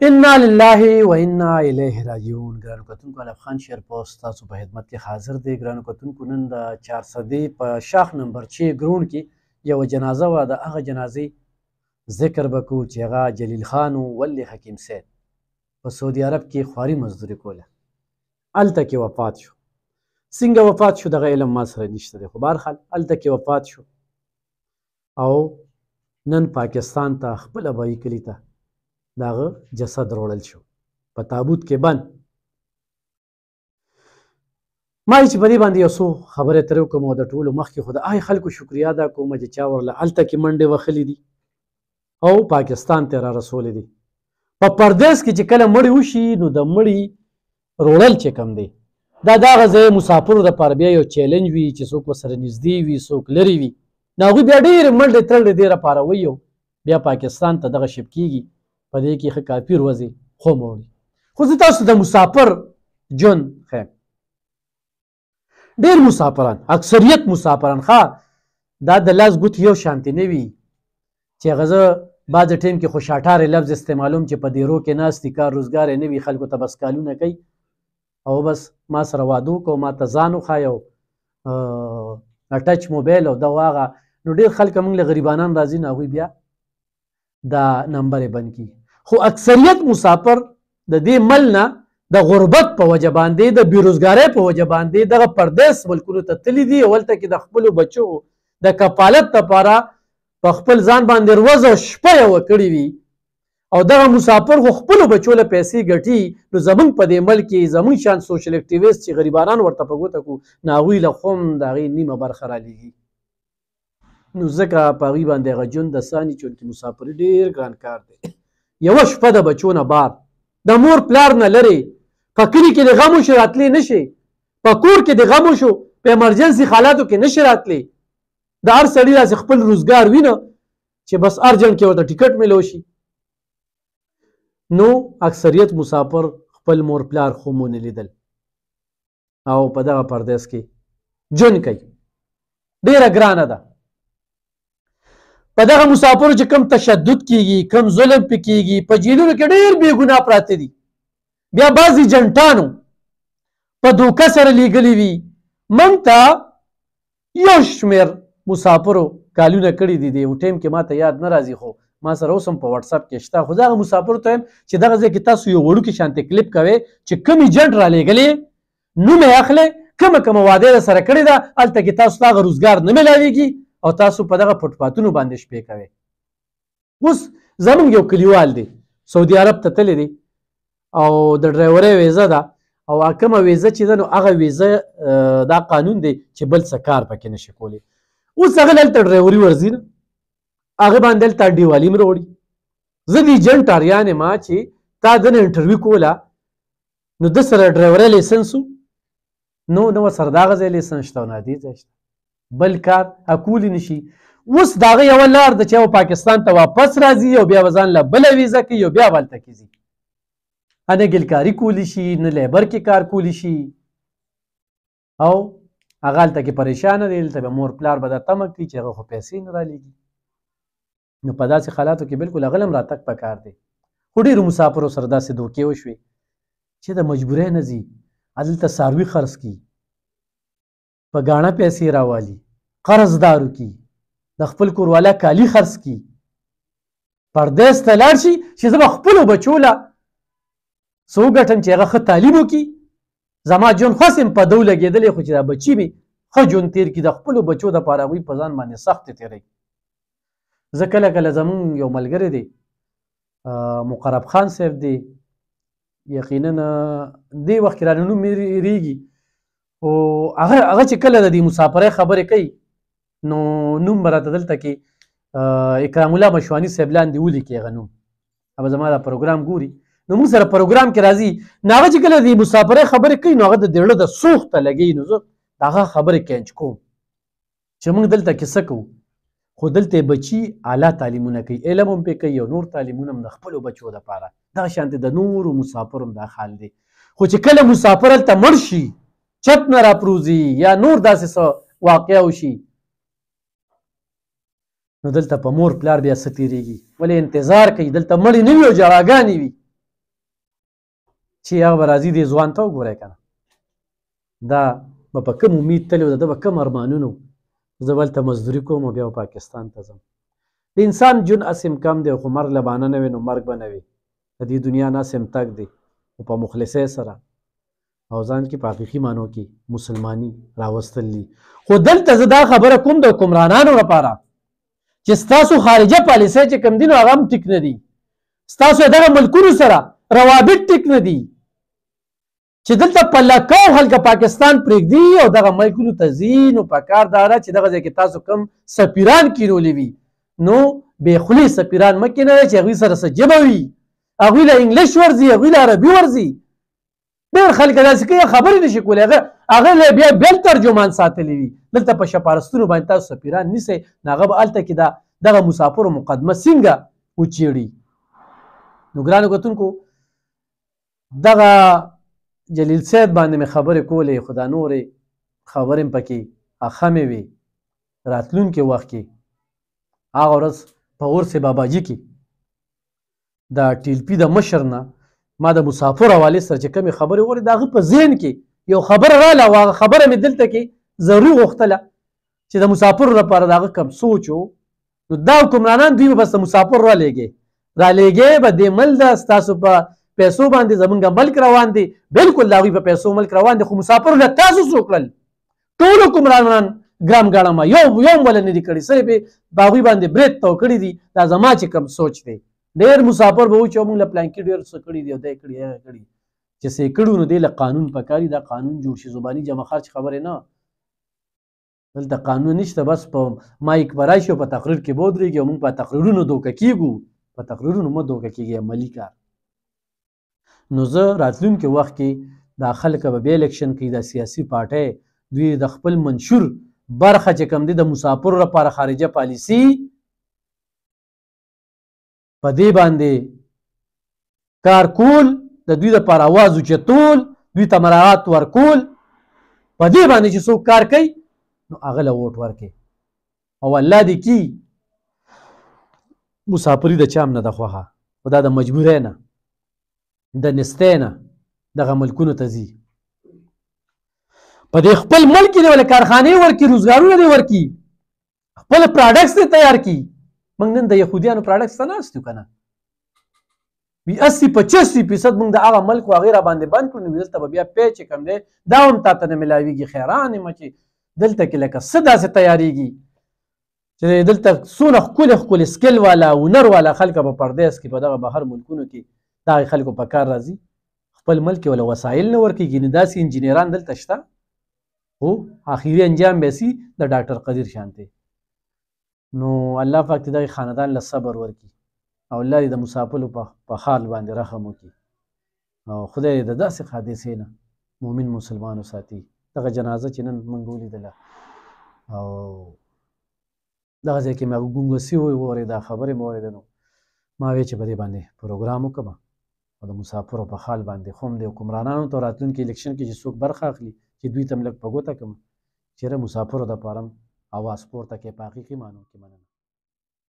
ان لله و انا الیه راجعون ګران کتونکو علف خان شیر پوسټ تاسو په خدمت کې حاضر دی ګران کتونکو نن د 400 دی په شاخ نمبر 6 ګرون کې یو جنازه و د هغه جنازې ذکر وکړو چې هغه جلیل خان او ولی حکیم سید په سعودي عرب کې خواري مزدوري کوله الته کې وفات شو څنګه وفات شو دغه علم ما سره نشته دی خو بهرحال الته کې وفات شو او نن پاکستان ته خپل ابای کلی ته داغه جسد وروړل شو په تابوت کې بند ما چې په دې باندې یو څو خبرې ترې وکړم او د ټولو مخکې خو د هغې خلکو شکریا ادا کوم چې چا ورله هلته کې منډې وخلې دي او پاکستان ته را رسولې دي په پردیس کې چې کله مړی وشي نو د مړی روړل چې کم دی دا دغه ځای مسافرو دپاره بیا یو چیلنج وي چې څوک ورسره نږدې وي څوک لرې وي نو هغوی بیا ډېرې منډې ترلې دې راپاروي بیا پاکستان ته دغه شپ کېږي په دې کې ښه کافي ورځي خو موړي خو زه تاسو د مسافر جون خیم ډیر مسافران اکثریت مسافران ښه دا د لاس ګوت یو شانتي نه وي چې غزه بعض ټیم کې خوشاټار لفظ استعمالوم چې په دیرو کې ناستې کار روزګار نه وي خلکو ته بس کالونه کوي او بس ما سره وادو کو ما ته ځان وخایو ټچ موبایل او دا واغه نو ډیر خلک موږ له غریبانان راځي نه بیا دا نمبر بند کی خو اکثریت مسافر د دې مل نه د غربت په وجه باندې د بیروزګاری په وجه باندې دغه پردیس ملکونو ته تللی دي اولته کې د خپلو بچو د کفالت لپاره په خپل ځان باندې روزه شپه یې کړې وي او دغه مسافر خو خپلو بچو له پیسې ګټي نو زمونږ په دې ملک کې زمونږ شان سوشل اکټیویست چې غریبانان ورته په ګوته کو نو هغوی له خو هم د هغې نیمه برخه رالیږي نو ځکه په هغوی باندې هغه ژوند د ساني چې مسافري ډېر ګران کار دی یو شپه د بچونه بار د مور پلار نه لري په کلي کې د غمو شي راتلی نشي په کور کې د غمو شو په ایمرجنسي حالاتو کې نشي راتلی د هر سړي داسې خپل روزګار وینه چې بس ارجنټ کې ورته ټیکټ ملو شي نو اکثریت مسافر خپل مور پلار خو مونې لیدل او په دغه پردیس کې جون کوي ډیره ګرانه ده په دغه مسافرو چې کم تشدد کیږي کم ظلم پې کیږي په جیلونو کې ډېر بېګناه پراته دي بیا بعضې جنټانو په دوکه سره لیږلي وي موږ ته یو شمېر مسافرو کالونه کړي دي دی یو ټایم کې ما ته یاد نه راځي خو ما سره اوس هم په واتس اپ کې شته خو دغه مسافر ته چې دغه ځای کې تاسو یو وړوکی شانتې کلیپ کوئ چې کمی جنټ را لېږلې نوم یې اخلې کومه کومه وعده در سره کړې ده هلته کې تاسو ته هغه روزګار نه میلاویږي او تاسو په دغه فټپاتونو باندې شپې کوئ اوس زمونږ یو کلیوال دی سعودي عرب ته تللی دی او د ډرایورۍ ویزه ده او کومه ویزه چې ده نو هغه ویزه دا قانون دی چې بل څه کار پکې نشي کولی اوس هغه دلته ډرایوري ورځي نه هغه باندې دلته ډیوالي م راوړي زه د ایجنټ اریان ما چې تا دنه انټرویو کوله نو د سره ډرایورۍ لیسنس نو نو سره دغه ځای لیسنس شته نه دی ځای شته بل کار اکولی نشي اوس دا غي یو لار د چې پاکستان ته واپس راځي او بیا وزن له بل ویزه کې یو بیا والته کیږي انه ګلکاری کولی شي نه لیبر کې کار کولی شي او هغه هلته کې پریشانه دی دلته مور پلار به دا تمک کوي چې هغه خو پیسې نه رالیږي نو په داسې حالاتو کې بالکل هغه هم راتګ پکار دی خو ډېرو مسافرو سره داسې دوکې وشوې چې د مجبورۍ نه ځي هلته څاروي خرڅ کړي په ګاڼه پیسې راوالي قرضدارو کی د خپل کوروالا کالی خرڅ کی پردیس ته لاړ شي چې زه به خپلو بچو له څه وګټم چې هغه ښه تعلیم وکړي زما جون خوس یم په دو لګېدلی خو چې دا بچي مې ښه جون تیر کړي د خپلو بچو دپاره هغوی په ځان باندې سختې تېروي زه کله کله زمونږ یو ملګری دی مقرب خان صاحب دی یقینا دې وخت کې رانه نوم مې ریږي او هغه هغه چې کله د دې مسافرۍ خبرې کوي نو نوم راته دلته کې اکرام الله مشوانی صاحب لاندې ولیکي غنو اوبه زما دا پروګرام ګوري نو موږ سره پروګرام کې راځي ناغه چې کله دی مسافرې خبرې کوي نو هغه د ډېړه د سوخ ته لګي نو زه هغه خبرې کینچ کوم چې موږ دلته کیسه کوو خو دلته بچي اعلی تعلیمونه کوي علم هم پې کوي او نور تعلیمونه هم د خپلو بچو لپاره دا شانته د نورو مسافرو دا حال دی خو چې کله مسافر هلته مړ شي چت نه راپروزي یا نور داسې څه واقع وشي نو دلته په مور پلار بیا څه تېرېږي ولې انتظار کوي دلته مړې نه وي او جړاګانې وي چې هغه به راځي دې ځوان ته وګورئ که نه دا به په کوم امید تللی د ده به کوم ارمانونه زه بلته مزدوري کوم او بیا پاکستان ته ځم د انسان جون اسم کم دی خو مرګ لبانه نه وي نو مرګ به نه وي د دې دنیا نه سم تک دی او په مخلصۍ سره او ځان کې په حقیقي معنو کې مسلمانی راوستل دي خو دلته زه دا خبره کوم د حکمرانانو لپاره چې ستاسو خارجه پالیسۍ چې کوم دي نو هغه هم ټیک نه دي ستاسو دغه ملکونو سره روابط ټیک نه دي چې دلته په لکاو خلک پاکستان پرېږدي او دغه ملکونو ته ځي نو په کار دا ده چې دغه ځای کې تاسو کوم سفیران کینولی وي نو بې خولې سفیران مه کینوئ چې هغوی سره څه ژبه وي هغوی له انګلیش ورځي هغوی له عربي ورځي ډېر خلک داسې کوي خبرې نشي کولی هغه هغه له بیا بل ترجمان ساتلی وي دلته په شپارستونو باندې تاسو سفیران نیسئ نو هغه به هلته کې دا دغه مسافرو مقدمه څنګه وچیړي نو ګرانو کتونکو دغه جلیل سید باندې مې خبرې کولې خو دا نورې خبرې م پکې اخمې وي راتلونکي وخت کې هغه ورځ په ورسې باباجي کې د ټیلپي د مشر نه ما د مسافر حواله سره چې کومې خبرې وره دغه په ذهن کې یو خبر رااله واغه خبره مې دلته کې ضروري غوښتله چې د مسافر لپاره دغه کم سوچو نو دا حکمرانان دوی بس مسافر را لګي را لګي به د مل د تاسو په پیسو باندې زمونږ ملک روان دي بالکل دا په پیسو ملک روان دي خو مسافر له تاسو سوکل ټول حکمرانان ګرام ګړما یو یو ول نه دي کړی سره به باغوی باندې برت تو کړی دي دا زما چې کم سوچ دی ډیر مسافر به و چې موږ له پلانکی ډیر څه کړي دی دای کړي هغه کړي چې سې کړو نو دی له قانون پکاري دا قانون جوړ شي زبانی جمع خرج خبره نه دلته قانون نشته بس په مایک برای شو په تقریر کې بودريږي موږ په تقریرونو دوکه کیګو په تقریرونو مو دوکه کیږي عملی کار نو زه راتلونکي وخت کې دا خلک به الیکشن کې دا سیاسي پارټي دوی د خپل منشور برخه چې کم دي د مسافر لپاره خارجه پالیسی په دې باندې کار کول د دوی لپاره आवाज اوچتول دوی ته مراعات ورکول په دې باندې چې څوک کار کوي نو هغه له ووټ ورکړي او الله دې کی مسافری د چام نه د خوخه او دا د مجبورې نه د نستې نه دغه ملکونو ته ځي په دې خپل ملک دی ول کارخانه ورکی روزګارونه دی ورکی خپل پروډکټس تیار کی موږ نن د يهوديانو پروډکټس ته ناست یو کنه بي 80 85 فیصد موږ د هغه ملک او غیره باندې بند کړو نو دلته بیا پیچ کم دی دا هم تاته نه ملاویږي خیران مچ دلته کې لکه څه داسې تیاریږي چې دلته څونه ښکلې ښکلې سکل والا هنر والا خلک به پردیس کې په دغه بهر ملکونو کې دغه خلکو په کار راځي خپل ملک ولا وسایل نه ورکیږي نه داسې انجینران دلته شته او اخیری انجام به سي د ډاکټر قدیر شانته نو الله پاک دې د خاندان له صبر ورکي او الله دې د مسافر په حال باندې رحم وکي او خدای دې داسې حادثې نه مؤمن مسلمان ساتي دغه جنازه چې نن موږ ولیدله او دغه ځای کې مې ګونګسي وي وورېده خبرې مې وورېده نو ما وی چې په دې باندې پروګرام وکړم او د مسافرو په حال باندې خوم د حکمرانانو ته راتلونکي الیکشن کې چې څوک برخه اخلي چې دوی تملک په ګوته کوم چیرې مسافرو د پاره او سپورته کې په حقیقي معنی کې مننه